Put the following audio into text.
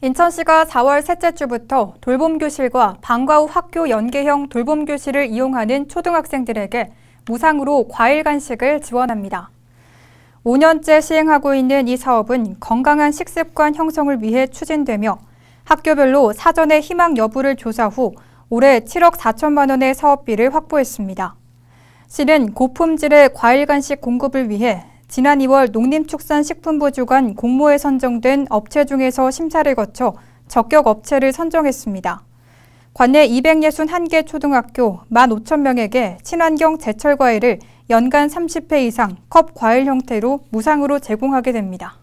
인천시가 4월 셋째 주부터 돌봄교실과 방과 후 학교 연계형 돌봄교실을 이용하는 초등학생들에게 무상으로 과일 간식을 지원합니다. 5년째 시행하고 있는 이 사업은 건강한 식습관 형성을 위해 추진되며 학교별로 사전에 희망 여부를 조사 후 올해 7억 4천만 원의 사업비를 확보했습니다. 시는 고품질의 과일 간식 공급을 위해 지난 2월 농림축산식품부 주관 공모에 선정된 업체 중에서 심사를 거쳐 적격 업체를 선정했습니다. 관내 261개 초등학교 15,000명에게 친환경 제철 과일을 연간 30회 이상 컵 과일 형태로 무상으로 제공하게 됩니다.